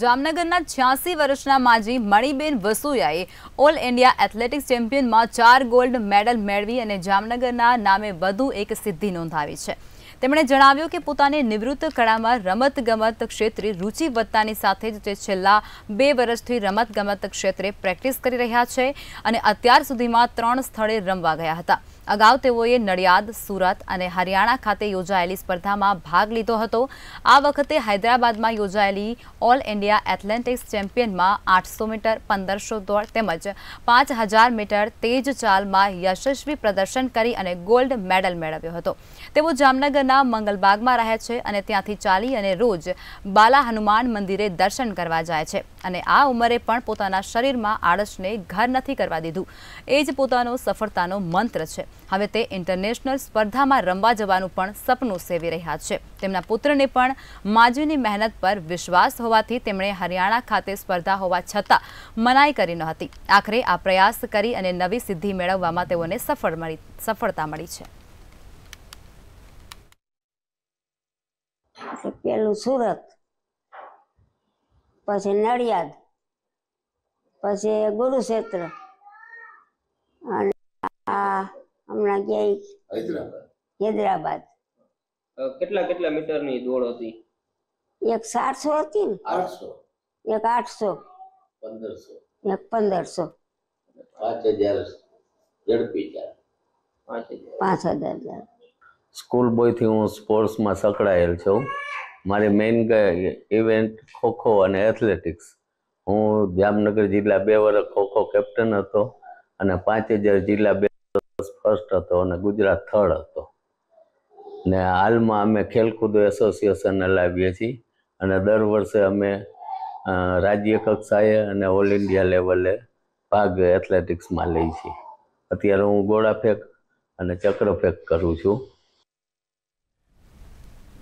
જામનગરના છ્યાસી વર્ષના માજી મણિબેન વસુયાએ ઓલ ઇન્ડિયા એથ્લેટિક્સ ચેમ્પિયનમાં ચાર ગોલ્ડ મેડલ મેળવી અને જામનગરના નામે વધુ એક સિદ્ધિ નોંધાવી છે તેમણે જણાવ્યું કે પોતાને નિવૃત્ત કળામાં રમતગમત ક્ષેત્રે રુચિ વધતાની સાથે જ તે છેલ્લા બે વર્ષથી રમતગમત ક્ષેત્રે પ્રેક્ટિસ કરી રહ્યા છે અને અત્યાર સુધીમાં ત્રણ સ્થળે રમવા ગયા હતા અગાઉ તેઓએ નડિયાદ સુરત અને હરિયાણા ખાતે યોજાયેલી સ્પર્ધામાં ભાગ લીધો હતો આ વખતે હૈદરાબાદમાં યોજાયેલી ઓલ ઇન્ડિયા એથ્લેટિક્સ ચેમ્પિયનમાં આઠસો મીટર પંદરસો દોડ તેમજ પાંચ હજાર મીટર તેજ ચાલમાં યશસ્વી પ્રદર્શન કરી અને ગોલ્ડ મેડલ મેળવ્યો હતો તેઓ જામનગરના ગામના મંગલબાગમાં રહે છે અને ત્યાંથી ચાલી અને રોજ બાલા હનુમાન મંદિરે દર્શન કરવા જાય છે અને આ ઉંમરે પણ પોતાના શરીરમાં આળસને ઘર નથી કરવા દીધું એ જ પોતાનો સફળતાનો મંત્ર છે હવે તે ઇન્ટરનેશનલ સ્પર્ધામાં રમવા જવાનું પણ સપનું સેવી રહ્યા છે તેમના પુત્રને પણ માજુની મહેનત પર વિશ્વાસ હોવાથી તેમણે હરિયાણા ખાતે સ્પર્ધા હોવા છતાં મનાઈ કરી નહોતી આખરે આ પ્રયાસ કરી અને નવી સિદ્ધિ મેળવવામાં તેઓને સફળ મળી સફળતા મળી છે પછી પેલું સુરત પછી નડિયાદ પછી ગુરુક્ષેત્ર અને હમણાં ગયા હૈદરાબાદ કેટલા કેટલા મીટરની દોડ હતી એક સાતસો હતી ને આઠસો એક આઠસો પંદરસો એક પંદરસો પાંચ હજાર ઝડપી જાય પાંચ હજાર પાંચ હજાર સ્કૂલ બોયથી હું સ્પોર્ટ્સમાં સંકળાયેલ છું મારી મેઇન ઇવેન્ટ ખો ખો અને એથ્લેટિક્સ હું જામનગર જિલ્લા બે વર્ષ ખોખો કેપ્ટન હતો અને પાંચ હજાર જિલ્લા બે ફર્સ્ટ હતો અને ગુજરાત થર્ડ હતો ને હાલમાં અમે ખેલકૂદ એસોસિએશન લાવીએ છીએ અને દર વર્ષે અમે રાજ્ય કક્ષાએ અને ઓલ ઇન્ડિયા લેવલે ભાગ એથ્લેટિક્સમાં લઈ છીએ અત્યારે હું ગોળા ફેંક અને ચક્ર ફેંક કરું છું